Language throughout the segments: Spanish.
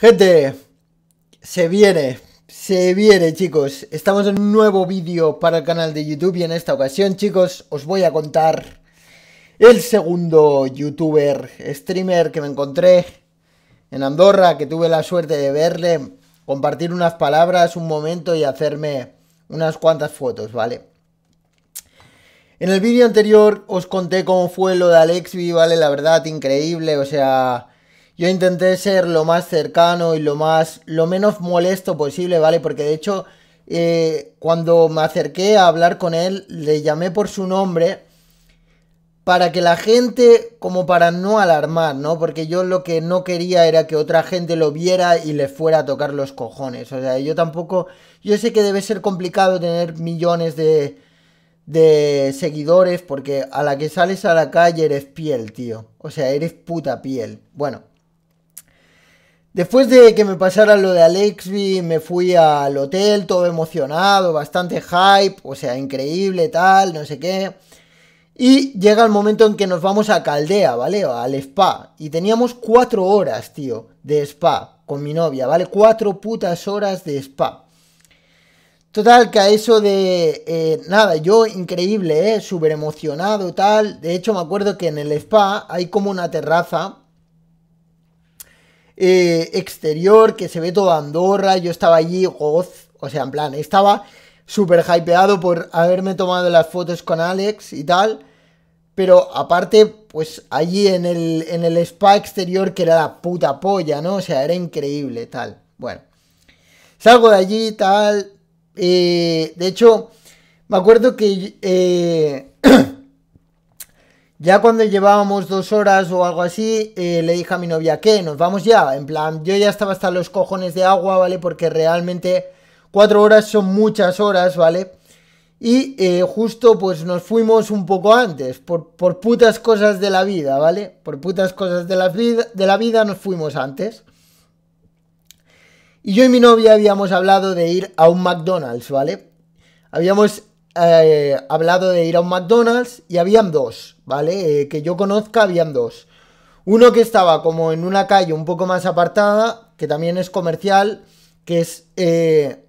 Gente, se viene, se viene chicos. Estamos en un nuevo vídeo para el canal de YouTube y en esta ocasión chicos os voy a contar el segundo youtuber, streamer que me encontré en Andorra, que tuve la suerte de verle, compartir unas palabras, un momento y hacerme unas cuantas fotos, ¿vale? En el vídeo anterior os conté cómo fue lo de Alexby, ¿vale? La verdad, increíble, o sea yo intenté ser lo más cercano y lo más. lo menos molesto posible, ¿vale? Porque de hecho, eh, cuando me acerqué a hablar con él, le llamé por su nombre. Para que la gente, como para no alarmar, ¿no? Porque yo lo que no quería era que otra gente lo viera y le fuera a tocar los cojones. O sea, yo tampoco. Yo sé que debe ser complicado tener millones de, de seguidores porque a la que sales a la calle eres piel, tío. O sea, eres puta piel. Bueno, Después de que me pasara lo de Alexby, me fui al hotel todo emocionado, bastante hype, o sea, increíble, tal, no sé qué. Y llega el momento en que nos vamos a Caldea, ¿vale? Al spa. Y teníamos cuatro horas, tío, de spa con mi novia, ¿vale? Cuatro putas horas de spa. Total, que a eso de... Eh, nada, yo increíble, ¿eh? Súper emocionado, tal. De hecho, me acuerdo que en el spa hay como una terraza eh, exterior, que se ve toda Andorra, yo estaba allí, o sea, en plan, estaba súper hypeado por haberme tomado las fotos con Alex y tal, pero aparte, pues allí en el, en el spa exterior que era la puta polla, ¿no? O sea, era increíble, tal, bueno. Salgo de allí, tal, eh, de hecho, me acuerdo que... Eh, Ya cuando llevábamos dos horas o algo así, eh, le dije a mi novia, que ¿Nos vamos ya? En plan, yo ya estaba hasta los cojones de agua, ¿vale? Porque realmente cuatro horas son muchas horas, ¿vale? Y eh, justo pues nos fuimos un poco antes, por, por, putas cosas de la vida, ¿vale? Por putas cosas de la, vida, de la vida nos fuimos antes. Y yo y mi novia habíamos hablado de ir a un McDonald's, ¿vale? Habíamos eh, hablado de ir a un McDonald's y habían dos, ¿vale? Eh, que yo conozca, habían dos. Uno que estaba como en una calle un poco más apartada, que también es comercial, que es eh,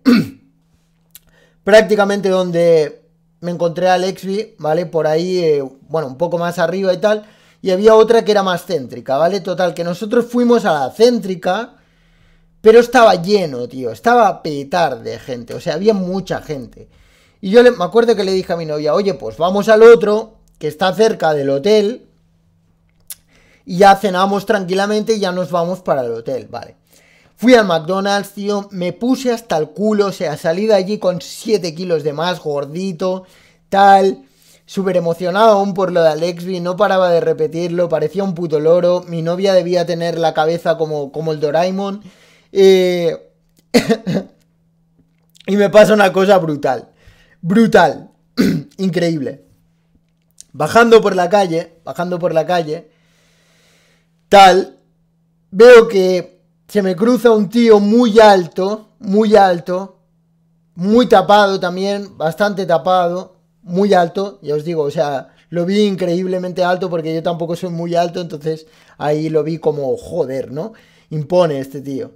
prácticamente donde me encontré a Exby, ¿vale? Por ahí, bueno, un poco más arriba y tal. Y había otra que era más céntrica, ¿vale? Total, que nosotros fuimos a la céntrica, pero estaba lleno, tío. Estaba petar de gente, o sea, había mucha gente. Y yo me acuerdo que le dije a mi novia, oye, pues vamos al otro, que está cerca del hotel, y ya cenamos tranquilamente y ya nos vamos para el hotel, vale. Fui al McDonald's, tío, me puse hasta el culo, o sea, salí de allí con 7 kilos de más, gordito, tal, súper emocionado aún por lo de Alexby, no paraba de repetirlo, parecía un puto loro, mi novia debía tener la cabeza como, como el Doraemon, eh, y me pasa una cosa brutal brutal, increíble. Bajando por la calle, bajando por la calle, tal, veo que se me cruza un tío muy alto, muy alto, muy tapado también, bastante tapado, muy alto, ya os digo, o sea, lo vi increíblemente alto porque yo tampoco soy muy alto, entonces ahí lo vi como joder, ¿no? Impone este tío.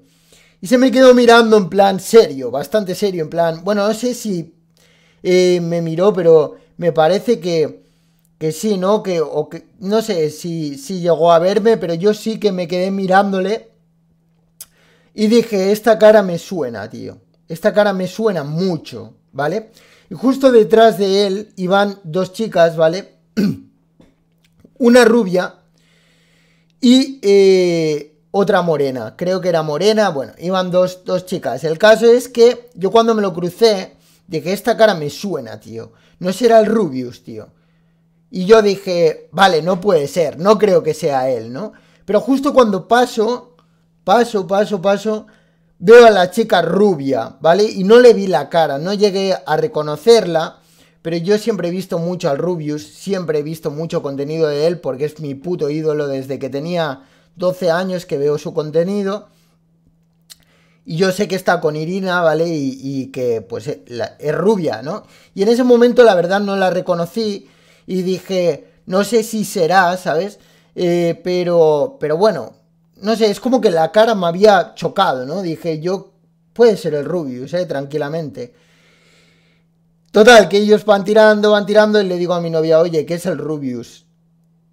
Y se me quedó mirando en plan serio, bastante serio, en plan, bueno, no sé si eh, me miró, pero me parece que, sí, ¿no? Que, no sé si, si llegó a verme, pero yo sí que me quedé mirándole y dije, esta cara me suena, tío. Esta cara me suena mucho, ¿vale? Y justo detrás de él iban dos chicas, ¿vale? Una rubia y eh, otra morena. Creo que era morena. Bueno, iban dos, dos chicas. El caso es que yo cuando me lo crucé, de que esta cara me suena, tío. No será el Rubius, tío. Y yo dije, vale, no puede ser, no creo que sea él, ¿no? Pero justo cuando paso, paso, paso, paso, veo a la chica rubia, ¿vale? Y no le vi la cara, no llegué a reconocerla, pero yo siempre he visto mucho al Rubius, siempre he visto mucho contenido de él porque es mi puto ídolo desde que tenía 12 años que veo su contenido. Y yo sé que está con Irina, ¿vale? Y, que pues eh, es, rubia, ¿no? Y en ese momento la verdad no la reconocí y dije, no sé si será, ¿sabes? Eh, pero, pero bueno, no sé, es como que la cara me había chocado, ¿no? Dije, yo, puede ser el Rubius, ¿eh? Tranquilamente. Total, que ellos van tirando, van tirando, y le digo a mi novia, oye, ¿qué es el Rubius?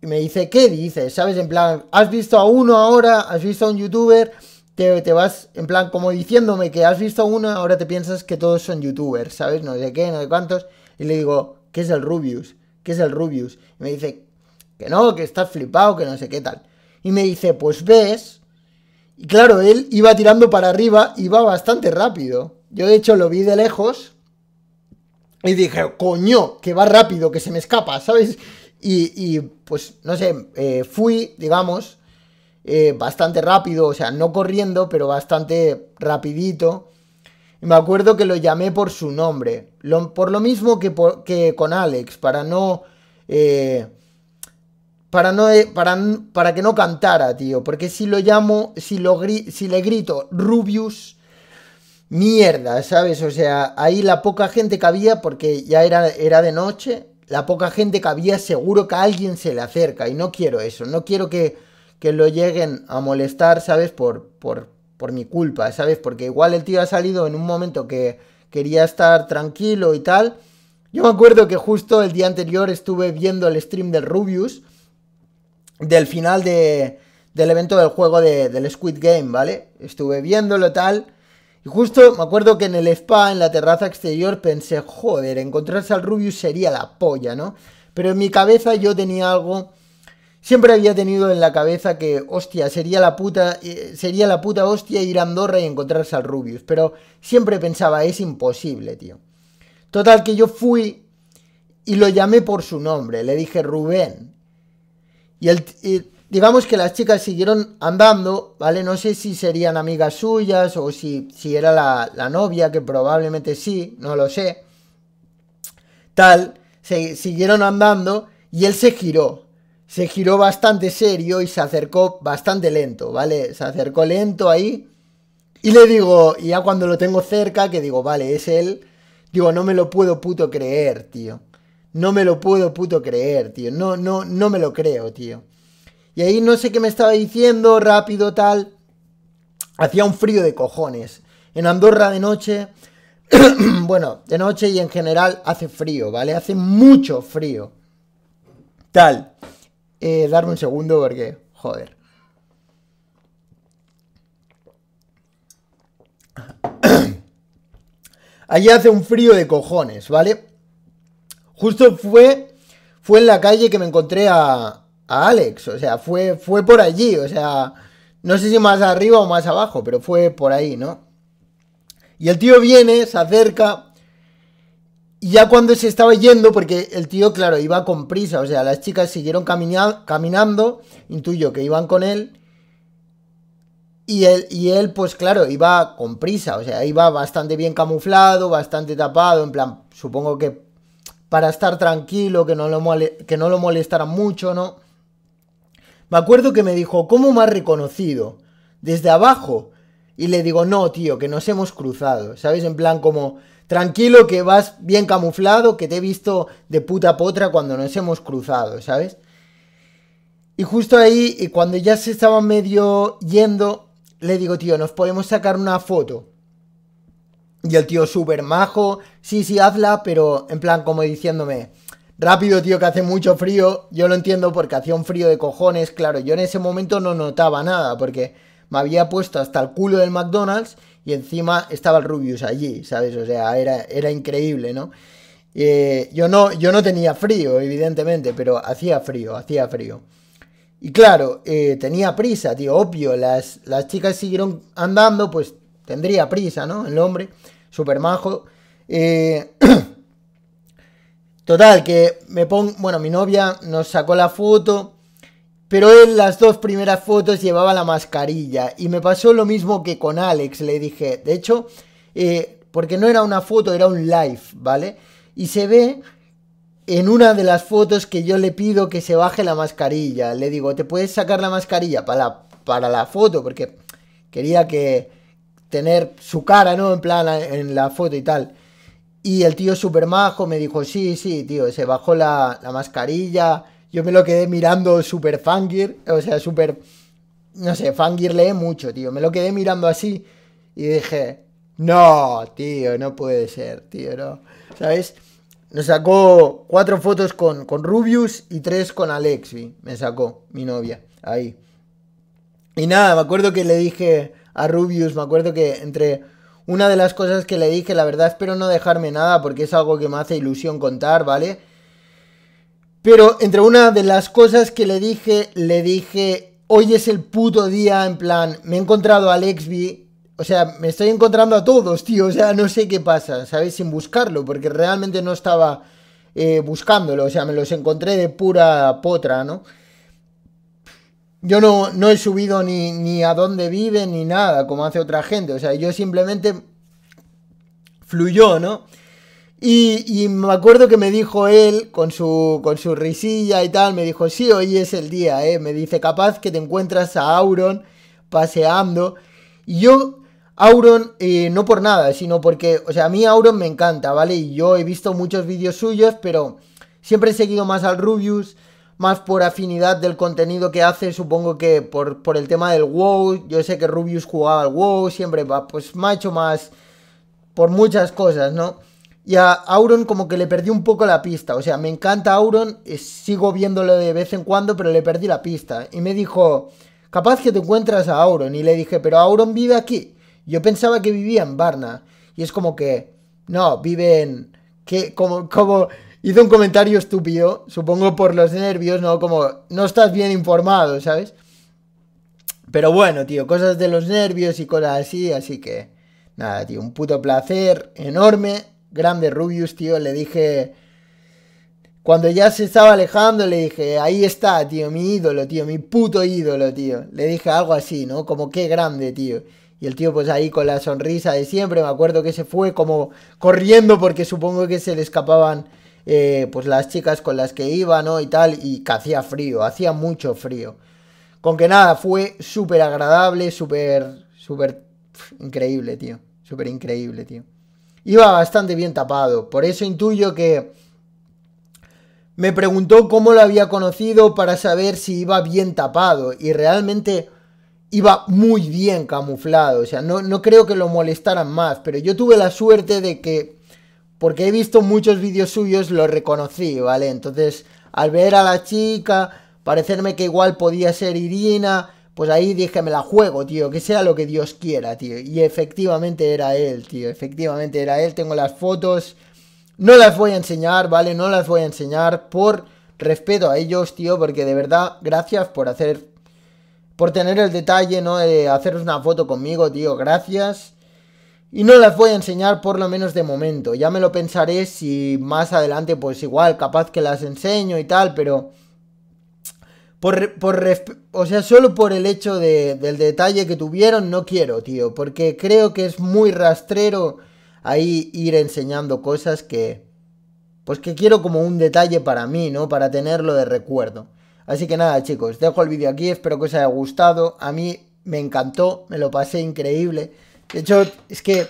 Y me dice, ¿qué dices? ¿Sabes? En plan, ¿has visto a uno ahora? ¿Has visto a un youtuber? te, vas, en plan, como diciéndome que has visto uno, ahora te piensas que todos son youtubers, ¿sabes? No sé qué, no sé cuántos. Y le digo, ¿qué es el Rubius? ¿Qué es el Rubius? Y me dice, que no, que estás flipado, que no sé qué tal. Y me dice, pues ves. Y claro, él iba tirando para arriba, y va bastante rápido. Yo de hecho lo vi de lejos y dije, coño, que va rápido, que se me escapa, ¿sabes? Y, y pues, no sé, eh, fui, digamos, eh, bastante rápido, o sea, no corriendo, pero bastante rapidito. me acuerdo que lo llamé por su nombre, por lo mismo que, con Alex, para no... Eh, para, no eh, para, para que no cantara, tío. Porque si lo llamo, si, lo, si le grito Rubius, mierda, ¿sabes? O sea, ahí la poca gente que había, porque ya era, era de noche, la poca gente que había, seguro que a alguien se le acerca. Y no quiero eso, no quiero que que lo lleguen a molestar, ¿sabes? Por, por, por mi culpa, ¿sabes? Porque igual el tío ha salido en un momento que quería estar tranquilo y tal. Yo me acuerdo que justo el día anterior estuve viendo el stream del Rubius, del final de, del evento del juego del Squid Game, ¿vale? Estuve viéndolo tal. Y justo me acuerdo que en el spa, en la terraza exterior, pensé, joder, encontrarse al Rubius sería la polla, ¿no? Pero en mi cabeza yo tenía algo Siempre había tenido en la cabeza que, hostia, sería la puta, eh, sería la puta hostia ir a Andorra y encontrarse al Rubius, pero siempre pensaba, es imposible, tío. Total, que yo fui y lo llamé por su nombre, le dije Rubén. Y, el, eh, digamos que las chicas siguieron andando, ¿vale? No sé si serían amigas suyas o si, si era la, la novia, que probablemente sí, no lo sé. Tal, se siguieron andando y él se giró se giró bastante serio y se acercó bastante lento, ¿vale? Se acercó lento ahí. Y le digo, y ya cuando lo tengo cerca, que digo, vale, es él. Digo, no me lo puedo puto creer, tío. No me lo puedo puto creer, tío. No, no, no me lo creo, tío. Y ahí no sé qué me estaba diciendo, rápido, tal. Hacía un frío de cojones. En Andorra de noche, bueno, de noche y en general hace frío, ¿vale? Hace mucho frío. Tal. Eh, darme un segundo porque, joder. Allí hace un frío de cojones, ¿vale? Justo fue, fue en la calle que me encontré a, a Alex, o sea, fue, fue por allí, o sea, no sé si más arriba o más abajo, pero fue por ahí, ¿no? Y el tío viene, se acerca, y ya cuando se estaba yendo, porque el tío, claro, iba con prisa, o sea, las chicas siguieron caminando, intuyo que iban con él. Y él, y él, pues claro, iba con prisa, o sea, iba bastante bien camuflado, bastante tapado, en plan, supongo que para estar tranquilo, que no lo, que no lo molestaran mucho, ¿no? Me acuerdo que me dijo, ¿cómo me has reconocido? Desde abajo. Y le digo, no, tío, que nos hemos cruzado, ¿sabes? En plan como Tranquilo que vas bien camuflado, que te he visto de puta potra cuando nos hemos cruzado, ¿sabes? Y justo ahí, y cuando ya se estaba medio yendo, le digo, tío, nos podemos sacar una foto. Y el tío súper majo, sí, sí, hazla, pero en plan como diciéndome, rápido, tío, que hace mucho frío. Yo lo entiendo porque hacía un frío de cojones, claro, yo en ese momento no notaba nada porque me había puesto hasta el culo del McDonald's y encima estaba el Rubius allí, ¿sabes? O sea, era, era increíble, ¿no? Eh, yo ¿no? Yo no tenía frío, evidentemente, pero hacía frío, hacía frío. Y claro, eh, tenía prisa, tío, obvio, las, las chicas siguieron andando, pues tendría prisa, ¿no? El hombre, súper majo. Eh, total, que me pongo, bueno, mi novia nos sacó la foto pero en las dos primeras fotos llevaba la mascarilla y me pasó lo mismo que con Alex, le dije, de hecho, eh, porque no era una foto, era un live, ¿vale? Y se ve en una de las fotos que yo le pido que se baje la mascarilla, le digo, ¿te puedes sacar la mascarilla para la, para la foto? Porque quería que tener su cara, ¿no? En plan, en la foto y tal. Y el tío super majo me dijo, sí, sí, tío, se bajó la, la mascarilla yo me lo quedé mirando super fangir, o sea, super... No sé, fangir lee mucho, tío. Me lo quedé mirando así y dije, no, tío, no puede ser, tío, no. ¿Sabes? Nos sacó cuatro fotos con, con Rubius y tres con Alexi. Me sacó mi novia, ahí. Y nada, me acuerdo que le dije a Rubius, me acuerdo que entre una de las cosas que le dije, la verdad espero no dejarme nada porque es algo que me hace ilusión contar, ¿vale? Pero entre una de las cosas que le dije, le dije, hoy es el puto día, en plan, me he encontrado a Lexby, o sea, me estoy encontrando a todos, tío, o sea, no sé qué pasa, ¿sabes? Sin buscarlo, porque realmente no estaba eh, buscándolo, o sea, me los encontré de pura potra, ¿no? Yo no, no he subido ni, ni a dónde vive ni nada, como hace otra gente, o sea, yo simplemente fluyó, ¿no? Y, me acuerdo que me dijo él, con su, con su risilla y tal, me dijo, sí, hoy es el día, ¿eh? Me dice, capaz que te encuentras a Auron paseando. Y yo, Auron, eh, no por nada, sino porque, o sea, a mí Auron me encanta, ¿vale? Y yo he visto muchos vídeos suyos, pero siempre he seguido más al Rubius, más por afinidad del contenido que hace, supongo que por, por el tema del WoW. Yo sé que Rubius jugaba al WoW, siempre, va pues, macho más por muchas cosas, ¿no? Y a Auron como que le perdí un poco la pista. O sea, me encanta Auron, eh, sigo viéndolo de vez en cuando, pero le perdí la pista. Y me dijo, capaz que te encuentras a Auron. Y le dije, pero Auron vive aquí. Yo pensaba que vivía en Varna. Y es como que, no, vive en... Que, como, como, hizo un comentario estúpido, supongo por los nervios, ¿no? Como, no estás bien informado, ¿sabes? Pero bueno, tío, cosas de los nervios y cosas así, así que... Nada, tío, un puto placer enorme Grande Rubius, tío, le dije... Cuando ya se estaba alejando, le dije, ahí está, tío, mi ídolo, tío, mi puto ídolo, tío. Le dije algo así, ¿no? Como qué grande, tío. Y el tío, pues ahí con la sonrisa de siempre, me acuerdo que se fue como corriendo porque supongo que se le escapaban, eh, pues las chicas con las que iba, ¿no? Y tal, y que hacía frío, hacía mucho frío. Con que nada, fue súper agradable, súper, súper increíble, tío. Súper increíble, tío iba bastante bien tapado. Por eso intuyo que me preguntó cómo lo había conocido para saber si iba bien tapado. Y realmente iba muy bien camuflado. O sea, no, no creo que lo molestaran más. Pero yo tuve la suerte de que, porque he visto muchos vídeos suyos, lo reconocí, ¿vale? Entonces, al ver a la chica, parecerme que igual podía ser Irina pues ahí dije, me la juego, tío, que sea lo que Dios quiera, tío. Y efectivamente era él, tío, efectivamente era él. Tengo las fotos, no las voy a enseñar, ¿vale? No las voy a enseñar por respeto a ellos, tío, porque de verdad, gracias por hacer, por tener el detalle, ¿no? De hacer una foto conmigo, tío, gracias. Y no las voy a enseñar por lo menos de momento. Ya me lo pensaré si más adelante, pues igual, capaz que las enseño y tal, pero... Por, por o sea, solo por el hecho del detalle que tuvieron, no quiero, tío. Porque creo que es muy rastrero ahí ir enseñando cosas que... Pues que quiero como un detalle para mí, ¿no? Para tenerlo de recuerdo. Así que nada, chicos, dejo el vídeo aquí, espero que os haya gustado. A mí me encantó, me lo pasé increíble. De hecho, es que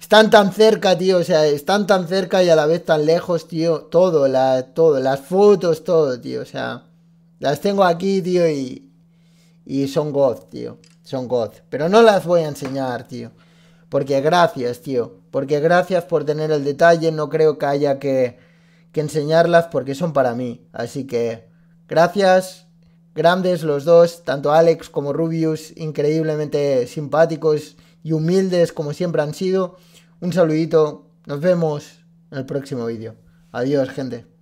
están tan cerca, tío, o sea, están tan cerca y a la vez tan lejos, tío. Todo, la, todo, las fotos, todo, tío, o sea... Las tengo aquí, tío, y, y son God, tío. Son God. Pero no las voy a enseñar, tío. Porque gracias, tío. Porque gracias por tener el detalle. No creo que haya que, que enseñarlas porque son para mí. Así que gracias. Grandes los dos, tanto Alex como Rubius, increíblemente simpáticos y humildes como siempre han sido. Un saludito, nos vemos en el próximo vídeo. Adiós, gente.